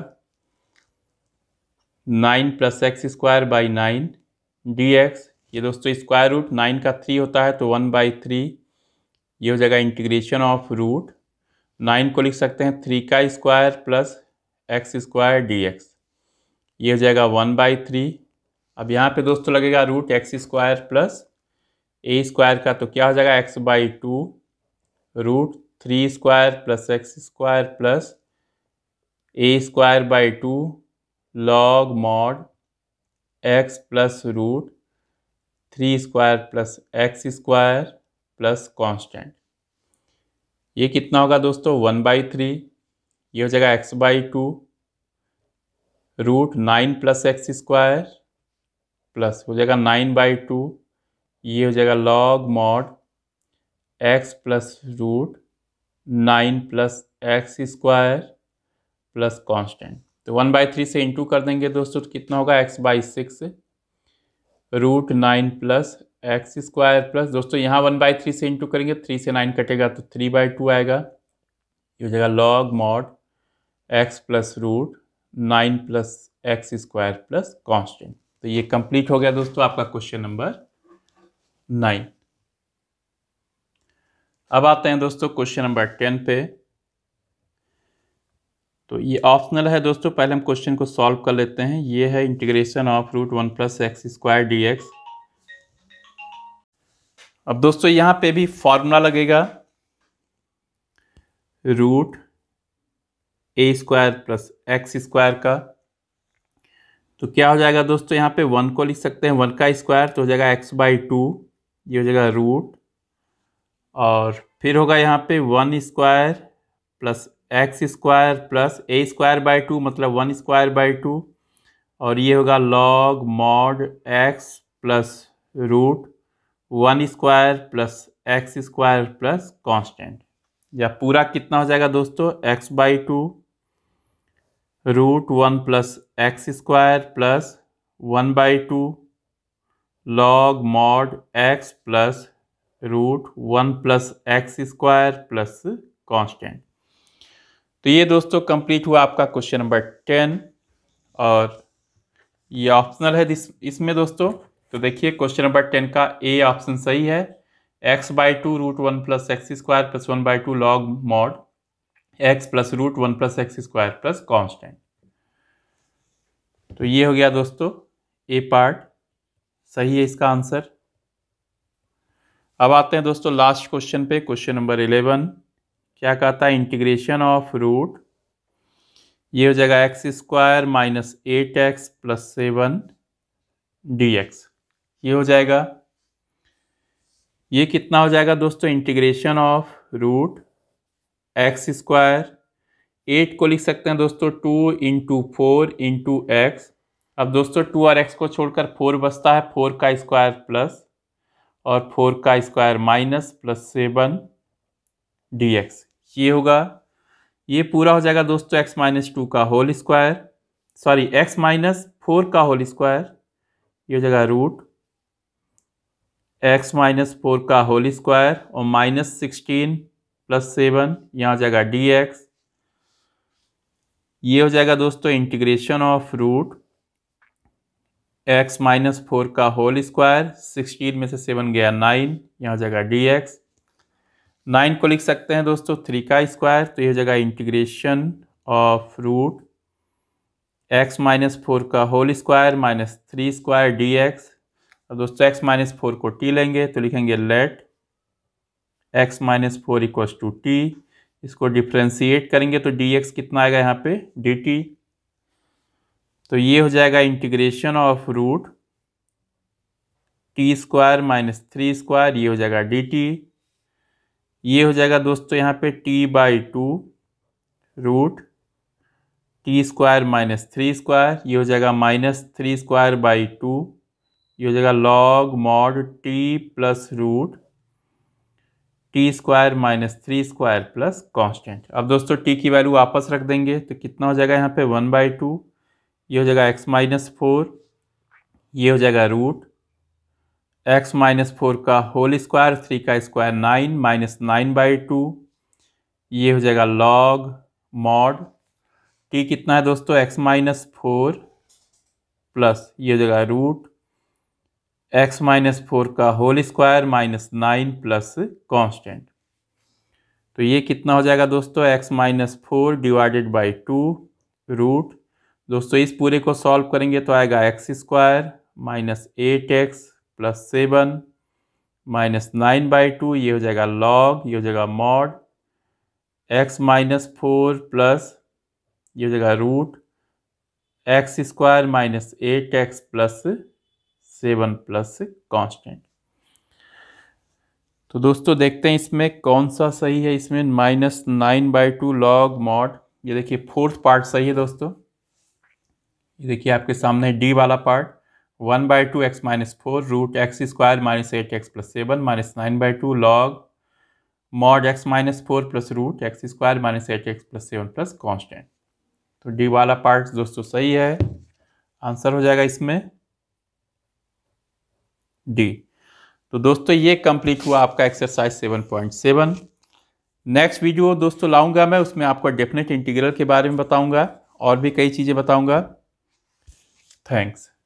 nine plus x square by nine d x ये दोस्तों स्क्वायर रूट नाइन का थ्री होता है तो वन बाई थ्री ये हो जाएगा इंटीग्रेशन ऑफ रूट नाइन को लिख सकते हैं थ्री का square plus x square d x ये हो जाएगा वन बाई थ्री अब यहाँ पे दोस्तों लगेगा root x square plus a square का तो क्या हो जाएगा x by two root three square plus x square plus a square by two log mod x plus root three square plus x square plus constant ये कितना होगा दोस्तों one by three ये हो जाएगा x by two root nine plus x square plus हो जाएगा nine by two ये हो जाएगा log mod x plus root nine plus x square plus constant तो वन बाई थ्री से इंटू कर देंगे दोस्तों तो कितना होगा x by six root nine plus x square plus दोस्तों यहाँ वन बाई थ्री से इंटू करेंगे थ्री से नाइन कटेगा तो थ्री बाई टू आएगा ये हो जाएगा log mod x plus root nine plus x square plus constant तो ये कंप्लीट हो गया दोस्तों आपका क्वेश्चन नंबर नाइन अब आते हैं दोस्तों क्वेश्चन नंबर टेन पे तो ये ऑप्शनल है दोस्तों पहले हम क्वेश्चन को सॉल्व कर लेते हैं ये है integration of root one plus x square d x अब दोस्तों यहाँ पे भी फॉर्मूला लगेगा root a square plus x square का तो क्या हो जाएगा दोस्तों यहाँ पे वन को लिख सकते हैं वन का स्क्वायर तो हो जाएगा एक्स बाई टू ये हो जाएगा रूट और फिर होगा यहाँ पे one square plus x square plus a square by two मतलब वन स्क्वायर बाई टू और ये होगा log mod x plus root one square plus x square plus constant या पूरा कितना हो जाएगा दोस्तों x by two root one plus x square plus one by two log mod x plus root one plus x square plus constant तो ये दोस्तों complete हुआ आपका क्वेश्चन नंबर टेन और ये ऑप्शनल है इसमें दोस्तों तो देखिए क्वेश्चन नंबर टेन का ए ऑप्शन सही है x by two root one plus x square plus one by two log mod x plus root one plus x square plus constant तो ये हो गया दोस्तों ए पार्ट सही है इसका आंसर अब आते हैं दोस्तों लास्ट क्वेश्चन पे क्वेश्चन नंबर इलेवन क्या कहता है इंटीग्रेशन ऑफ रूट ये हो जाएगा x square minus eight x plus seven d x ये हो जाएगा ये कितना हो जाएगा दोस्तों integration of root x square eight को लिख सकते हैं दोस्तों two into four into x अब दोस्तों टू और एक्स को छोड़कर फोर बचता है फोर का स्क्वायर प्लस और फोर का square minus plus seven d x ये होगा ये पूरा हो जाएगा दोस्तों एक्स माइनस टू का whole square sorry x minus four का होल स्क्वायर ये हो जाएगा रूट एक्स माइनस फोर का होल स्क्वायर और माइनस सिक्सटीन प्लस सेवन यहाँ आ जाएगा डी एक्स ये हो जाएगा दोस्तों integration of root x minus four का होल स्क्वायर सिक्सटीन में से सेवन गया नाइन यहाँ आ जाएगा डी एक्स नाइन को लिख सकते हैं दोस्तों थ्री का स्क्वायर तो ये हो जाएगा integration of root x minus four का whole square minus three square d x अब दोस्तों x माइनस फोर को t लेंगे तो लिखेंगे let x minus four equals to t इसको डिफ्रेंसीट करेंगे तो dx कितना आएगा यहाँ पे dt तो ये हो जाएगा integration of root t square minus three square ये हो जाएगा डी टी ये हो जाएगा दोस्तों यहाँ पे t by two root t square minus three square ये हो जाएगा minus three square by two ये हो जाएगा log mod t plus root t square minus three square plus constant अब दोस्तों टी की वैल्यू वापस रख देंगे तो कितना हो जाएगा यहाँ पे वन बाई टू ये हो जाएगा एक्स माइनस फोर ये हो जाएगा रूट एक्स माइनस फोर का होल स्क्वायर थ्री का square nine minus nine by two ये हो जाएगा लॉग मॉड टी कितना है दोस्तों एक्स माइनस फोर प्लस ये हो जाएगा रूट एक्स माइनस फोर का whole square minus nine plus constant तो ये कितना हो जाएगा दोस्तों x minus four divided by two root दोस्तों इस पूरे को सॉल्व करेंगे तो आएगा x square minus eight x plus seven minus nine by two ये हो जाएगा लॉग ये हो जाएगा mod x minus four plus ये हो जाएगा root x square minus eight x plus seven plus constant तो दोस्तों देखते हैं इसमें कौन सा सही है इसमें minus nine by two log mod ये देखिए फोर्थ पार्ट सही है दोस्तों ये देखिए आपके सामने डी वाला part one by two x minus four root x square minus eight x plus seven minus nine by two log mod x minus four plus root x square minus eight x plus seven plus constant तो D वाला part दोस्तों सही है answer हो जाएगा इसमें D तो दोस्तों ये कंप्लीट हुआ आपका exercise seven point seven next video दोस्तों लाऊंगा मैं उसमें आपको डेफिनेट इंटीग्रल के बारे में बताऊंगा और भी कई चीज़ें बताऊंगा थैंक्स